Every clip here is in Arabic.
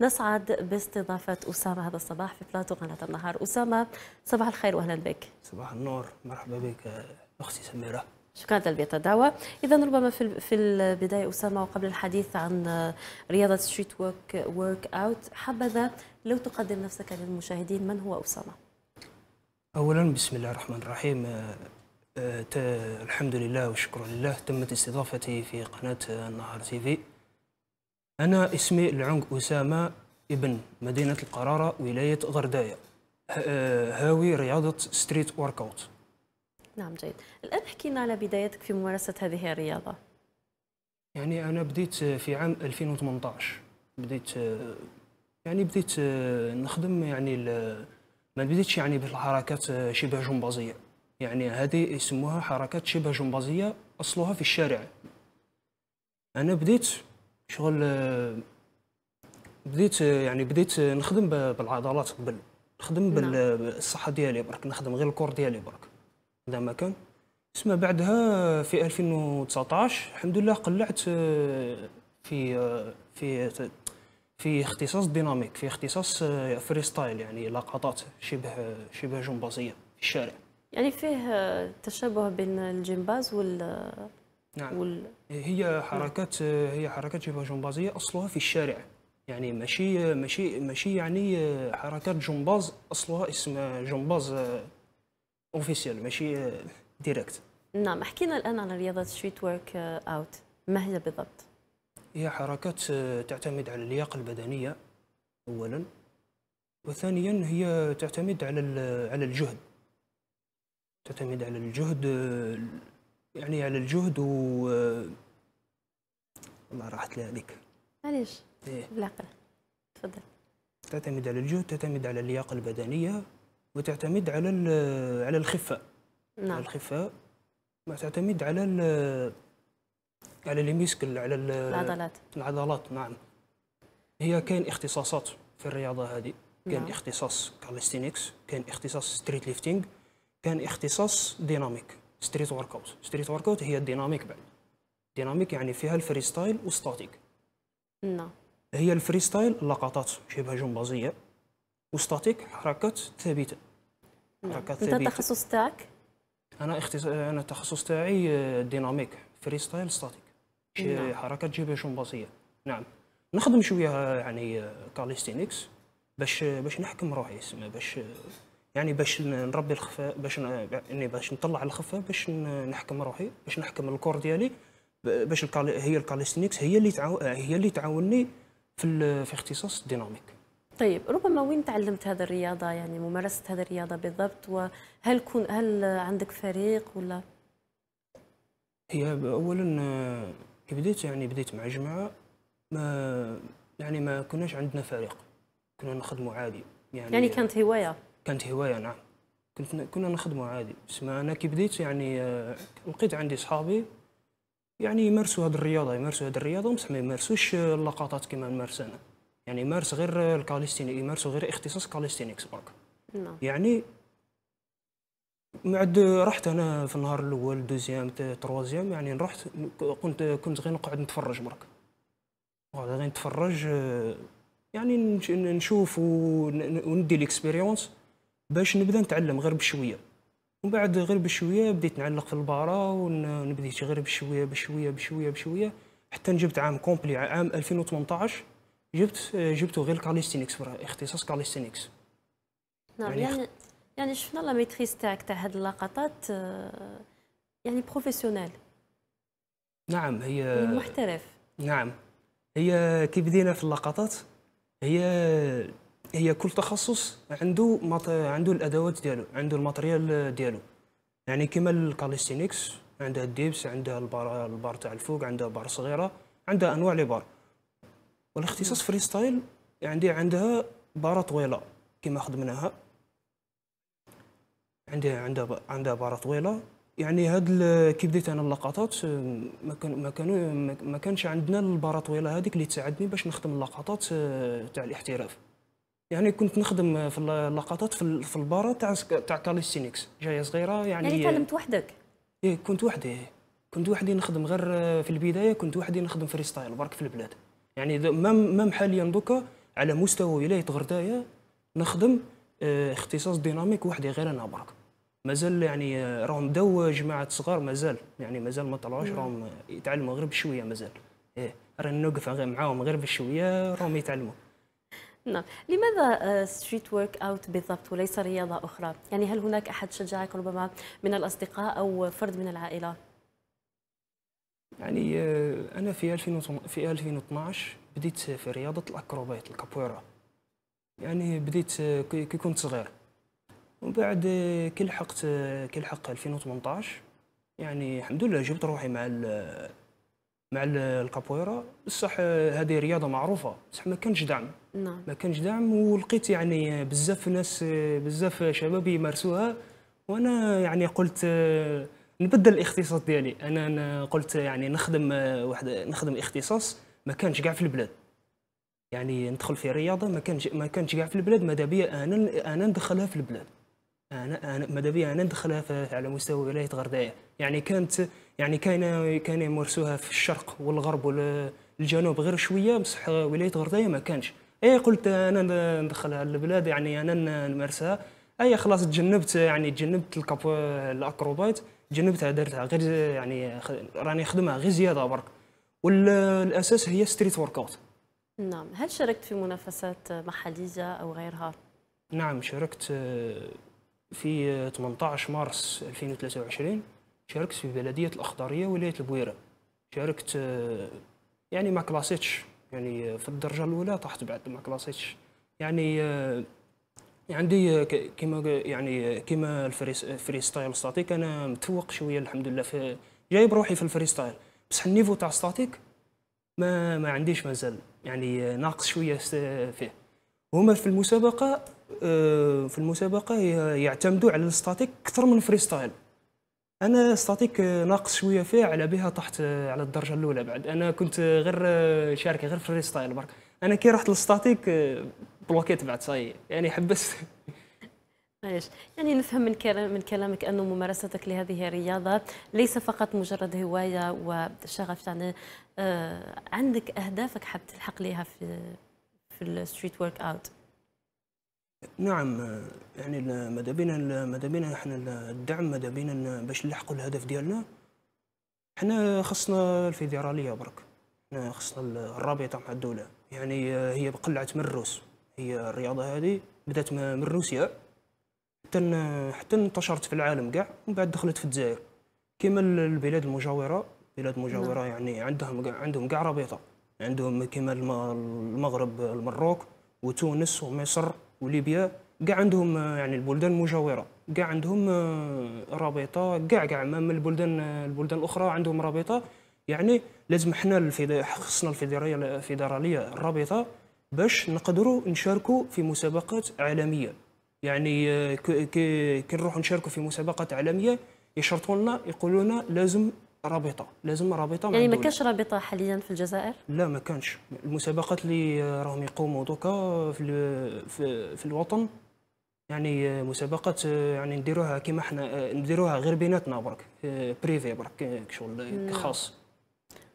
نسعد باستضافة أسامة هذا الصباح في بلاتو قناة النهار أسامة صباح الخير وأهلا بك صباح النور مرحبا بك أختي سميرة شكرا تلبية الدعوة إذا ربما في في البداية أسامة وقبل الحديث عن رياضة ستريت ورك ورك أوت حبذا لو تقدم نفسك للمشاهدين من هو أسامة أولا بسم الله الرحمن الرحيم آه، آه، الحمد لله والشكر لله تمت استضافتي في قناة النهار تي في أنا اسمي العنق أسامة ابن مدينة القرارة ولاية غرداية آه، هاوي رياضة ستريت ورك اوت نعم جيد الآن حكينا على بدايتك في ممارسة هذه الرياضة يعني أنا بديت في عام 2018 بديت آه، يعني بديت آه، نخدم يعني ما بديتش يعني بالحركات شبه جمبازية يعني هذه يسموها حركات شبه جمبازية أصلها في الشارع أنا بديت شغل آه، بديت آه، يعني بديت آه، نخدم بالعضلات قبل نخدم بالصحه نعم. ديالي برك نخدم غير الكور ديالي برك هذا ما كان تسمى بعدها في 2019 الحمد لله قلعت في في في اختصاص ديناميك في اختصاص فري ستايل يعني لقطات شبه شبه جمبازيه في الشارع يعني فيه تشابه بين الجمباز وال نعم وال... هي حركات هي حركات شبه جمبازيه اصلها في الشارع يعني ماشي ماشي ماشي يعني حركات جمباز اصلها اسم جمباز اوفيسيال آه، ماشي ديريكت آه، نعم حكينا الان على رياضه ستريت ورك اوت ما هي بالضبط هي حركات آه، تعتمد على اللياقه البدنيه اولا وثانيا هي تعتمد على على الجهد تعتمد على الجهد يعني على الجهد و والله راحت لي هذيك معليش إيه؟ بالعقل تفضل تعتمد على الجهد تعتمد على اللياقه البدنيه وتعتمد على على الخفه نعم الخفه ما تعتمد على على اللي ميسكل على العضلات العضلات نعم هي كاين اختصاصات في الرياضه هذه كان نعم. اختصاص كالستينكس كان اختصاص ستريت ليفتينغ كان اختصاص ديناميك ستريت ورك اوت ستريت ورك اوت هي الديناميك بعد ديناميك يعني فيها الفري ستايل وستاتيك نعم هي الفري ستايل لقطات شبه جمبازيه وستاتيك حركات ثابته نعم. حركات ثابته انت التخصص تاعك انا اختص... انا التخصص تاعي ديناميك فري ستايل ستاتيك نعم. حركات جبهه جمبازيه نعم نخدم شويه يعني كاليستينكس باش باش نحكم روحي باش يعني باش نربي الخفه باش اني يعني باش نطلع الخفه باش نحكم روحي باش نحكم الكور ديالي باش الكالي هي الكاليستنيكس هي اللي تعاو هي اللي تعاوني في في اختصاص الديناميك طيب ربما وين تعلمت هذا الرياضه يعني ممارسه هذا الرياضه بالضبط وهل كون هل عندك فريق ولا هي اولا كي آه، بديت يعني بديت مع جماعه ما يعني ما كناش عندنا فريق كنا نخدموا عادي يعني يعني كانت هوايه كانت هوايه نعم كنت كنا نخدمه عادي اسمع انا كي بديت يعني آه، لقيت عندي صحابي يعني يمارسوا هذه الرياضه يمارسوا هذه الرياضه ومسح ما يمارسوش اللقطات كما نمارس انا يعني يمارس غير الكاليستيني يمارسوا غير اختصاص كاليستينيكس برك نعم. يعني معد رحت انا في النهار الاول دوزيام تروازيام يعني رحت كنت كنت غير نقعد نتفرج برك نقعد غير نتفرج آه، يعني نشوف وندي ليكسبيريونس باش نبدا نتعلم غير بشويه ومن بعد غير بشويه بديت نعلق في البارة ونبديت غير بشويه بشويه بشويه بشويه حتى جبت عام كومبلي عام 2018 جبت جبتو غير كاليستينكس اختصاص كاليستينكس نعم يعني يعني, يعني شفنا لا ميتريس تاعك تاع هاد اللقطات آه، يعني بروفيسيونيل نعم هي يعني محترف نعم هي كي بدينا في اللقطات هي هي كل تخصص عنده مط... عنده الادوات ديالو عنده الماتريال ديالو يعني كما الكاليستينكس عندها الديبس عندها البار البار تاع الفوق عندها بار صغيره عندها انواع لي بار والاختصاص فري ستايل عندي عندها بارة طويله كما خدمناها عندها عندها عندها بارة طويله يعني هاد كي بديت انا اللقطات ما كان ما كان ما كانش عندنا البارة طويله هذيك اللي تساعدني باش نخدم اللقطات آه، تاع الاحتراف يعني كنت نخدم في اللقطات في البارة تاع تاع كاليستينكس جايه صغيره يعني يعني تعلمت وحدك؟ ايه كنت وحدي كنت وحدي نخدم غير في البدايه كنت وحدي نخدم فري ستايل برك في البلاد يعني مام مام حاليا دوكا على مستوى ولايه غردايه نخدم آه، اختصاص ديناميك وحدي غير انا برك مازال يعني آه، راهم دو جماعه صغار مازال يعني مازال ما طلعوش راهم يتعلموا غير بشويه مازال ايه رانا نوقف معاهم غير بشويه راهم يتعلموا نعم لماذا ستريت ورك اوت بالضبط وليس رياضه اخرى يعني هل هناك احد شجعك ربما من الاصدقاء او فرد من العائله يعني آه، انا في 2012 بديت في رياضه الاكروبات الكابويرا يعني بديت آه، كي كنت صغير ومن بعد آه، كي لحقت كي لحق 2018 يعني الحمد لله جبت روحي مع مع الكابويرا بصح هذه رياضه معروفه بصح ما كانش دعم نعم ما كانش دعم ولقيت يعني بزاف ناس بزاف شباب يمارسوها وانا يعني قلت نبدل الاختصاص ديالي انا, أنا قلت يعني نخدم واحد نخدم اختصاص ما كانش كاع في البلاد يعني ندخل في رياضه ما كانش ما كانش كاع في البلاد ماذا بيا انا انا ندخلها في البلاد أنا أنا ماذا بيا ندخلها على مستوى ولايه غردايه يعني كانت يعني كان كان يمارسوها في الشرق والغرب والجنوب غير شويه بصح ولايه غردايه ما كانش اي قلت انا ندخلها البلاد يعني انا نمارسها اي خلاص تجنبت يعني تجنبت الاكروبات تجنبتها درتها غير يعني راني نخدمها غير زياده برك والاساس هي ستريت ورك اوت نعم هل شاركت في منافسات محليه او غيرها نعم شاركت في 18 مارس 2023 شاركت في بلدية الأخضرية ولاية البويرة شاركت آه، يعني ما كلاسيتش يعني في الدرجة الأولى طحت بعد ما كلاسيتش يعني, آه، يعني عندي آه، كيما يعني كيما الفري ستايل ستاتيك انا متفوق شويه الحمد لله في جايب روحي في الفري ستايل بصح النيفو تاع ستاتيك ما ما عنديش مازال يعني ناقص شويه فيه هما في المسابقه آه، في المسابقه يعتمدوا على الستاتيك اكثر من الفريستايل انا ستاتيك ناقص شويه فيه على بها طحت آه، على الدرجه الاولى بعد انا كنت آه، غير شارك غير فري ستايل برك انا كي رحت للستاتيك بلوكيت بعد صاي يعني حبست معليش يعني نفهم من كلام من كلامك انه ممارستك لهذه الرياضه ليس فقط مجرد هوايه وشغف يعني عندك اهدافك حاب تلحق لها في في الستريت ورك اوت نعم يعني ماذا بينا ماذا بينا احنا الدعم ماذا بينا باش نلحقوا الهدف ديالنا احنا خصنا الفيدراليه برك احنا خصنا الرابطه مع الدوله يعني هي من الروس هي الرياضه هذه بدات من روسيا حتى حتى انتشرت في العالم كاع ومن بعد دخلت في الجزائر كما البلاد المجاوره بلاد مجاوره نعم. يعني عندهم عندهم كاع رابطه عندهم كما المغرب المروك وتونس ومصر وليبيا كاع عندهم آه، يعني البلدان مجاوره كاع عندهم آه، رابطه كاع كاع من البلدان آه، البلدان الاخرى عندهم رابطه يعني لازم حنا خصنا الفيدراليه الفيدراليه الرابطه باش نقدروا نشاركوا في مسابقات عالميه يعني كي نروحوا نشاركوا في مسابقات عالميه يشرطوا لنا يقولوا لنا لازم رابطه لازم رابطه يعني ما كانش رابطه حاليا في الجزائر لا ما كانش المسابقات اللي راهم يقوموا دوكا في, في في الوطن يعني مسابقات يعني نديروها كيما حنا نديروها غير بيناتنا برك بريفي برك شغل نعم. خاص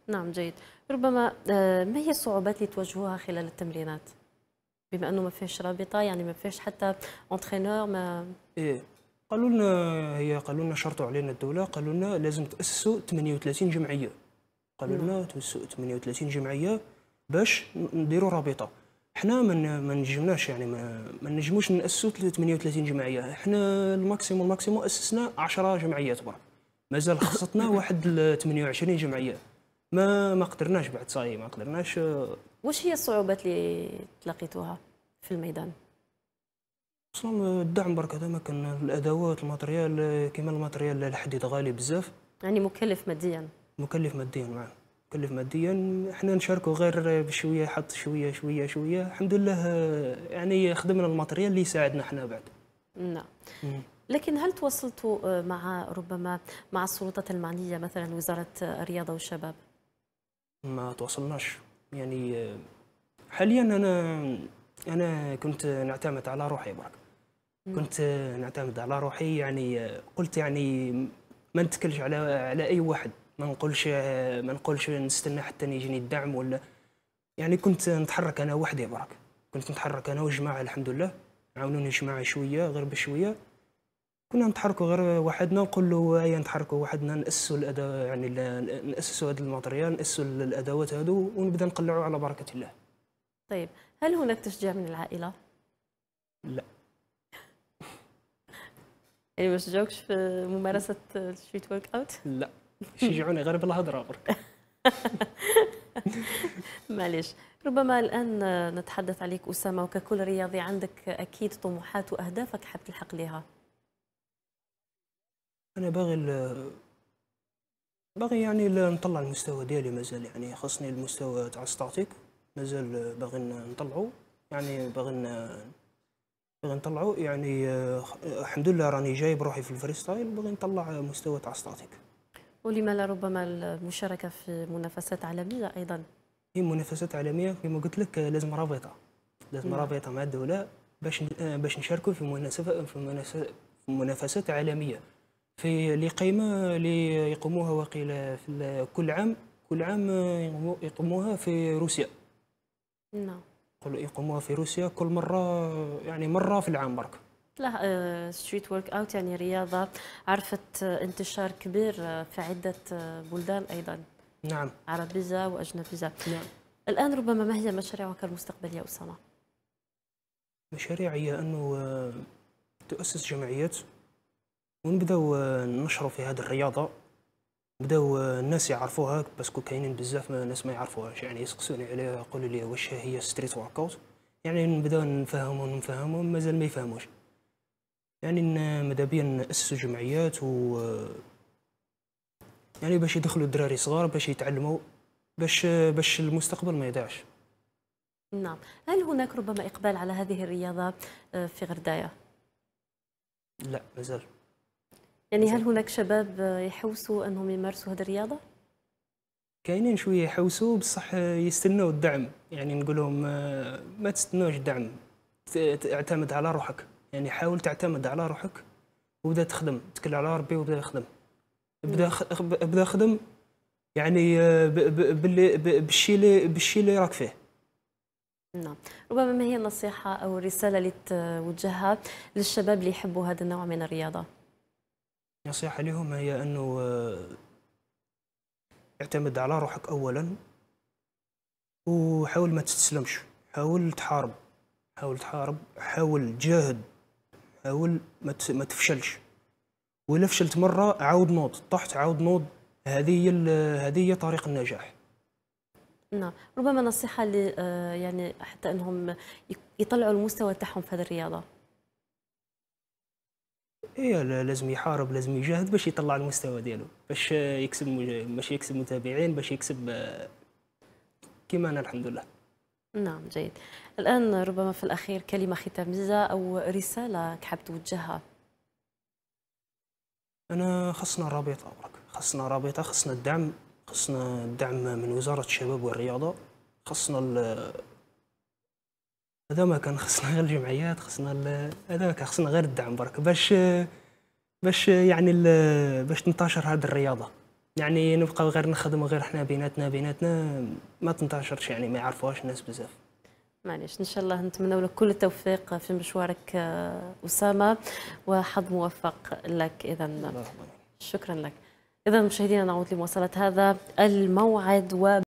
نعم جيد ربما آه، ما هي الصعوبات اللي تواجهوها خلال التمرينات بما انه ما فيهش رابطه يعني ما فيهش حتى اونترينور ما ايه قالوا لنا هي قالوا لنا شرطوا علينا الدوله قالوا لنا لازم تاسسوا 38 جمعيه قالوا لنا نعم. تاسسوا 38 جمعيه باش نديروا رابطه حنا ما ما نجمناش يعني ما, نجموش ناسسوا 38 جمعيه حنا الماكسيموم الماكسيموم اسسنا 10 جمعيات برك مازال خصتنا واحد 28 جمعيه ما ما قدرناش بعد صاي ما قدرناش واش هي الصعوبات اللي تلاقيتوها في الميدان اصلا الدعم برك هذا ما كان الادوات الماتريال كيما الماتريال الحديد غالي بزاف يعني مكلف ماديا مكلف ماديا نعم مكلف ماديا احنا نشاركوا غير بشويه حط شويه شويه شويه الحمد لله يعني خدمنا الماتريال اللي يساعدنا احنا بعد نعم لكن هل تواصلتوا مع ربما مع السلطات المعنيه مثلا وزاره الرياضه والشباب ما تواصلناش يعني حاليا انا انا كنت نعتمد على روحي برك كنت نعتمد على روحي يعني قلت يعني ما نتكلش على على اي واحد ما نقولش ما نقولش نستنى حتى يجيني الدعم ولا يعني كنت نتحرك انا وحدي برك كنت نتحرك انا وجماعه الحمد لله عاونوني جماعه شويه غير بشويه كنا نتحركوا غير وحدنا نقول له هيا نتحركوا وحدنا ناسسوا الأدا يعني ناسسوا هذا الماتريال ناسسوا الادوات هذو ونبدا نقلعوا على بركه الله. طيب هل هناك تشجيع من العائلة؟ لا يعني ما شجعوكش في ممارسة الستريت ورك اوت؟ لا شجعوني غير بالهضرة برك معليش ربما الآن نتحدث عليك أسامة وككل رياضي عندك أكيد طموحات وأهدافك حاب تلحق لها أنا باغي باغي يعني نطلع المستوى ديالي مازال يعني خاصني المستوى تاع ستاتيك مازال باغي نطلعوا يعني باغي باغي نطلعوا يعني آه، الحمد لله راني جايب روحي في الفريستايل باغي نطلع مستوى تاع ستاتيك ولما لا ربما المشاركه في منافسات عالميه ايضا هي منافسات عالميه كما قلت لك لازم رابطه لازم نعم. رابطه مع الدوله باش آه، باش نشاركوا في منافسه في منافسات عالميه في اللي قيمه اللي يقوموها وقيل في كل عام كل عام آه، يقوموها في روسيا نعم يقوموها في روسيا كل مره يعني مره في العام برك لا ستريت ورك اوت يعني رياضه عرفت انتشار كبير آه، في عده آه، بلدان ايضا نعم عربيزه واجنبيزه نعم الان ربما ما هي مشاريعك المستقبليه اسامه؟ مشاريعي هي انه آه، تؤسس جمعيات ونبداو نشروا في هذه الرياضه بداو الناس يعرفوها باسكو كاينين بزاف ناس ما يعرفوهاش يعني يسقسوني عليها يقولوا لي واش هي ستريت ورك اوت يعني نبداو نفهمهم نفهمهم مازال ما يفهموش يعني مادا بيا ناسسوا جمعيات و يعني باش يدخلوا الدراري صغار باش يتعلموا باش باش المستقبل ما يضيعش نعم هل هناك ربما اقبال على هذه الرياضه آه، في غردايه لا مازال يعني هل هناك شباب يحوسوا انهم يمارسوا هذه الرياضه؟ كاينين شويه يحوسوا بصح يستنوا الدعم يعني نقول لهم آه، ما تستنوش الدعم اعتمد على روحك يعني حاول تعتمد على روحك وبدا تخدم تكل على ربي وبدا يخدم بدا بدا خدم يعني آه، باللي بالشيء اللي بالشيء اللي راك فيه نعم ربما ما هي النصيحه او الرساله اللي توجهها للشباب اللي يحبوا هذا النوع من الرياضه نصيحة لهم هي أنه آه، اعتمد على روحك أولا وحاول ما تستسلمش حاول تحارب حاول تحارب حاول جاهد حاول ما تفشلش وإلا فشلت مرة عاود نوض طحت عاود نوض هذه هذه هي طريق النجاح نعم ربما نصيحة آه، يعني حتى أنهم يطلعوا المستوى تاعهم في هذه الرياضة هي إيه، لازم يحارب لازم يجاهد باش يطلع المستوى ديالو باش يكسب باش يكسب متابعين باش يكسب كما انا الحمد لله نعم جيد الان ربما في الاخير كلمه ختاميه او رساله كحب توجهها انا خصنا رابطه برك خصنا رابطه خصنا الدعم خصنا الدعم من وزاره الشباب والرياضه خصنا هذا ما كان خصنا غير الجمعيات خصنا هذا ما كان خصنا غير الدعم برك باش باش يعني باش تنتشر هذه الرياضه يعني نبقى غير نخدم غير احنا بيناتنا بيناتنا ما تنتشرش يعني ما يعرفوهاش الناس بزاف معليش ان شاء الله نتمنى لك كل التوفيق في مشوارك آه، اسامه وحظ موفق لك اذا شكرا لك اذا مشاهدينا نعود لمواصله هذا الموعد و